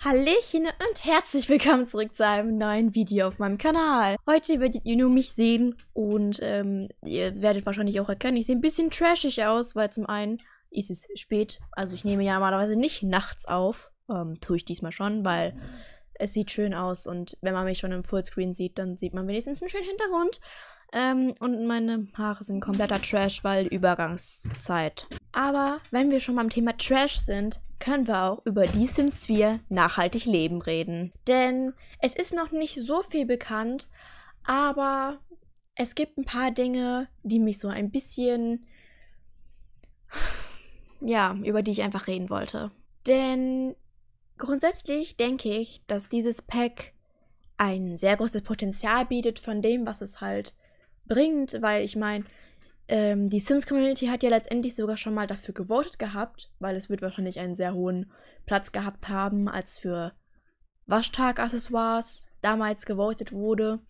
Hallöchen und herzlich willkommen zurück zu einem neuen Video auf meinem Kanal. Heute werdet ihr nur mich sehen und ähm, ihr werdet wahrscheinlich auch erkennen, ich sehe ein bisschen trashig aus, weil zum einen ist es spät, also ich nehme ja normalerweise nicht nachts auf, ähm, tue ich diesmal schon, weil es sieht schön aus und wenn man mich schon im Fullscreen sieht, dann sieht man wenigstens einen schönen Hintergrund. Ähm, und meine Haare sind kompletter Trash, weil Übergangszeit. Aber wenn wir schon beim Thema Trash sind, können wir auch über die Sims 4 nachhaltig leben reden. Denn es ist noch nicht so viel bekannt, aber es gibt ein paar Dinge, die mich so ein bisschen, ja, über die ich einfach reden wollte. Denn grundsätzlich denke ich, dass dieses Pack ein sehr großes Potenzial bietet von dem, was es halt bringt, weil ich meine, ähm, die Sims-Community hat ja letztendlich sogar schon mal dafür gewotet gehabt, weil es wird wahrscheinlich einen sehr hohen Platz gehabt haben, als für Waschtag-Accessoires damals gewotet wurde.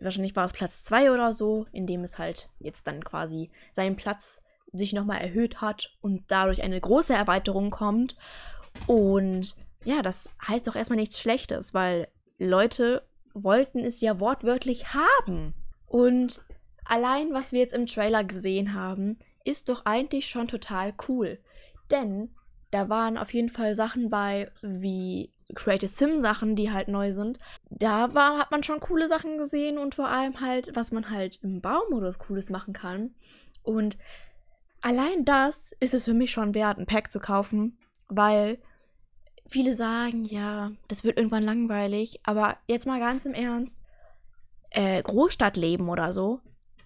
Wahrscheinlich war es Platz 2 oder so, in dem es halt jetzt dann quasi seinen Platz sich nochmal erhöht hat und dadurch eine große Erweiterung kommt. Und ja, das heißt doch erstmal nichts Schlechtes, weil Leute wollten es ja wortwörtlich haben. Und Allein was wir jetzt im Trailer gesehen haben, ist doch eigentlich schon total cool. Denn da waren auf jeden Fall Sachen bei, wie Creative Sim Sachen, die halt neu sind. Da war, hat man schon coole Sachen gesehen und vor allem halt, was man halt im Baumodus Cooles machen kann. Und allein das ist es für mich schon wert, ein Pack zu kaufen, weil viele sagen, ja, das wird irgendwann langweilig, aber jetzt mal ganz im Ernst, äh, Großstadtleben oder so,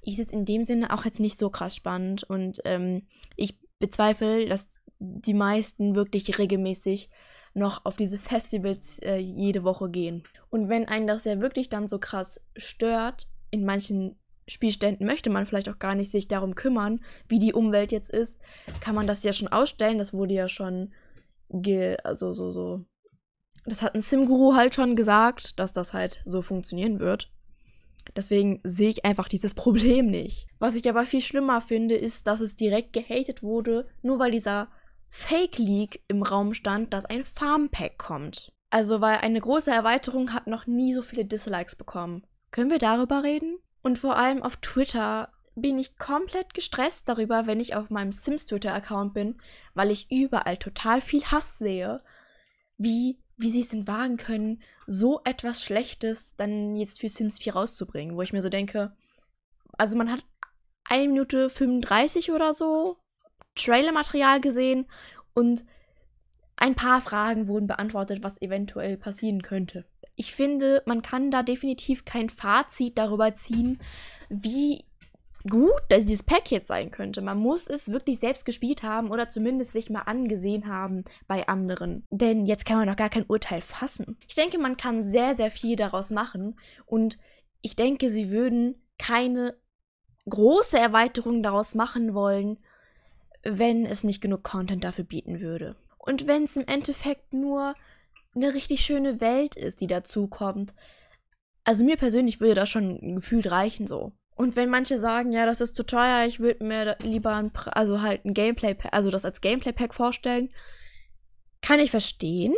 ist es in dem Sinne auch jetzt nicht so krass spannend und ähm, ich bezweifle, dass die meisten wirklich regelmäßig noch auf diese Festivals äh, jede Woche gehen. Und wenn einen das ja wirklich dann so krass stört, in manchen Spielständen möchte man vielleicht auch gar nicht sich darum kümmern, wie die Umwelt jetzt ist, kann man das ja schon ausstellen. Das wurde ja schon, ge also so, so. Das hat ein Sim-Guru halt schon gesagt, dass das halt so funktionieren wird. Deswegen sehe ich einfach dieses Problem nicht. Was ich aber viel schlimmer finde, ist, dass es direkt gehatet wurde, nur weil dieser Fake-Leak im Raum stand, dass ein Farm-Pack kommt. Also, weil eine große Erweiterung hat noch nie so viele Dislikes bekommen. Können wir darüber reden? Und vor allem auf Twitter bin ich komplett gestresst darüber, wenn ich auf meinem Sims Twitter-Account bin, weil ich überall total viel Hass sehe, wie wie sie es denn wagen können, so etwas Schlechtes dann jetzt für Sims 4 rauszubringen, wo ich mir so denke, also man hat 1 Minute 35 oder so Trailermaterial gesehen und ein paar Fragen wurden beantwortet, was eventuell passieren könnte. Ich finde, man kann da definitiv kein Fazit darüber ziehen, wie gut, dass dieses Pack jetzt sein könnte. Man muss es wirklich selbst gespielt haben oder zumindest sich mal angesehen haben bei anderen. Denn jetzt kann man noch gar kein Urteil fassen. Ich denke, man kann sehr, sehr viel daraus machen und ich denke, sie würden keine große Erweiterung daraus machen wollen, wenn es nicht genug Content dafür bieten würde. Und wenn es im Endeffekt nur eine richtig schöne Welt ist, die dazukommt. Also mir persönlich würde das schon gefühlt reichen so. Und wenn manche sagen, ja, das ist zu teuer, ich würde mir lieber ein, also halt ein Gameplay, also das als Gameplay Pack vorstellen, kann ich verstehen.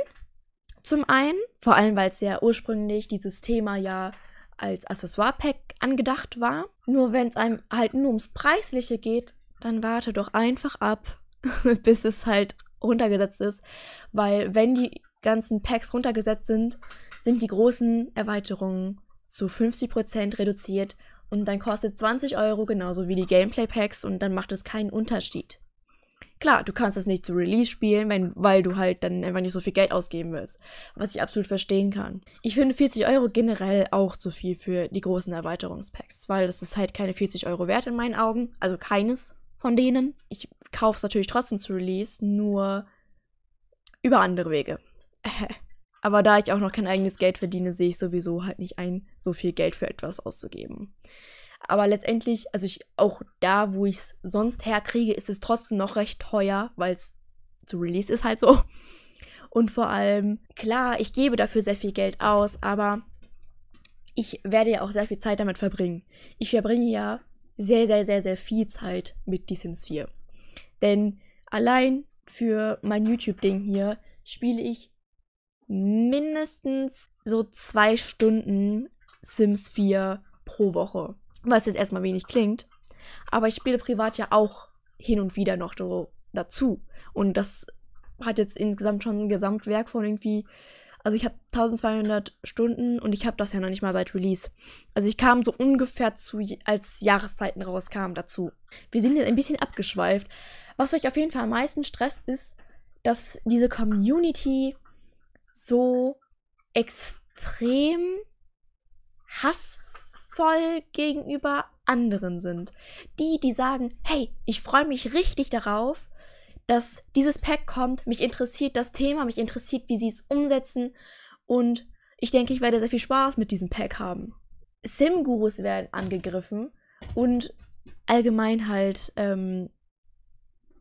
Zum einen, vor allem weil es ja ursprünglich dieses Thema ja als Accessoire Pack angedacht war. Nur wenn es einem halt nur ums Preisliche geht, dann warte doch einfach ab, bis es halt runtergesetzt ist, weil wenn die ganzen Packs runtergesetzt sind, sind die großen Erweiterungen zu 50% reduziert und dann kostet 20 Euro genauso wie die Gameplay Packs und dann macht es keinen Unterschied. Klar, du kannst es nicht zu Release spielen, wenn, weil du halt dann einfach nicht so viel Geld ausgeben willst. Was ich absolut verstehen kann. Ich finde 40 Euro generell auch zu viel für die großen Erweiterungspacks, weil das ist halt keine 40 Euro wert in meinen Augen. Also keines von denen. Ich kaufe es natürlich trotzdem zu Release, nur über andere Wege. Aber da ich auch noch kein eigenes Geld verdiene, sehe ich sowieso halt nicht ein, so viel Geld für etwas auszugeben. Aber letztendlich, also ich, auch da, wo ich es sonst herkriege, ist es trotzdem noch recht teuer, weil es zu Release ist halt so. Und vor allem, klar, ich gebe dafür sehr viel Geld aus, aber ich werde ja auch sehr viel Zeit damit verbringen. Ich verbringe ja sehr, sehr, sehr, sehr viel Zeit mit The Sims 4. Denn allein für mein YouTube-Ding hier spiele ich mindestens so zwei Stunden Sims 4 pro Woche. Was jetzt erstmal wenig klingt. Aber ich spiele privat ja auch hin und wieder noch so dazu. Und das hat jetzt insgesamt schon ein Gesamtwerk von irgendwie. Also ich habe 1200 Stunden und ich habe das ja noch nicht mal seit Release. Also ich kam so ungefähr zu, als Jahreszeiten rauskamen dazu. Wir sind jetzt ein bisschen abgeschweift. Was euch auf jeden Fall am meisten stresst, ist, dass diese Community so extrem hassvoll gegenüber anderen sind. Die, die sagen, hey, ich freue mich richtig darauf, dass dieses Pack kommt, mich interessiert das Thema, mich interessiert, wie sie es umsetzen und ich denke, ich werde sehr viel Spaß mit diesem Pack haben. Sim-Gurus werden angegriffen und allgemein halt, ähm,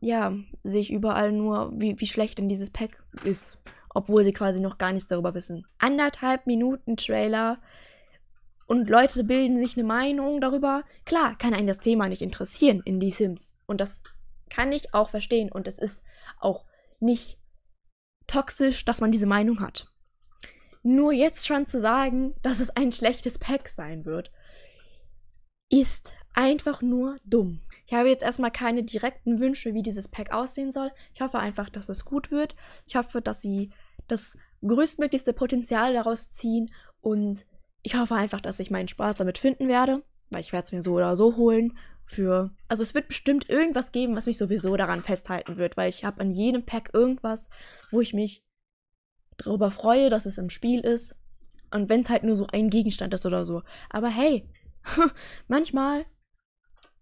ja, sehe ich überall nur, wie, wie schlecht denn dieses Pack ist obwohl sie quasi noch gar nichts darüber wissen. Anderthalb Minuten Trailer und Leute bilden sich eine Meinung darüber. Klar, kann einen das Thema nicht interessieren in die Sims. Und das kann ich auch verstehen. Und es ist auch nicht toxisch, dass man diese Meinung hat. Nur jetzt schon zu sagen, dass es ein schlechtes Pack sein wird, ist einfach nur dumm. Ich habe jetzt erstmal keine direkten Wünsche, wie dieses Pack aussehen soll. Ich hoffe einfach, dass es gut wird. Ich hoffe, dass sie das größtmöglichste Potenzial daraus ziehen und ich hoffe einfach, dass ich meinen Spaß damit finden werde, weil ich werde es mir so oder so holen. Für, also es wird bestimmt irgendwas geben, was mich sowieso daran festhalten wird, weil ich habe an jedem Pack irgendwas, wo ich mich darüber freue, dass es im Spiel ist. Und wenn es halt nur so ein Gegenstand ist oder so. Aber hey, manchmal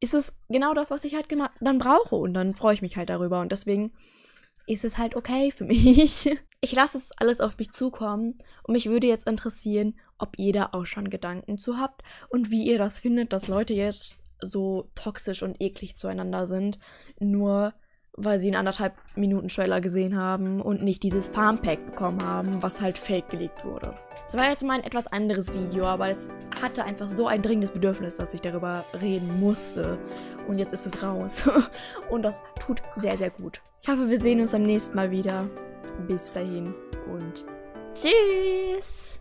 ist es genau das, was ich halt dann brauche. Und dann freue ich mich halt darüber. Und deswegen ist es halt okay für mich. Ich lasse es alles auf mich zukommen und mich würde jetzt interessieren, ob ihr da auch schon Gedanken zu habt und wie ihr das findet, dass Leute jetzt so toxisch und eklig zueinander sind, nur weil sie einen anderthalb Minuten Trailer gesehen haben und nicht dieses Farm Pack bekommen haben, was halt fake gelegt wurde. Es war jetzt mal ein etwas anderes Video, aber es hatte einfach so ein dringendes Bedürfnis, dass ich darüber reden musste. Und jetzt ist es raus. und das tut sehr, sehr gut. Ich hoffe, wir sehen uns am nächsten Mal wieder. Bis dahin und tschüss!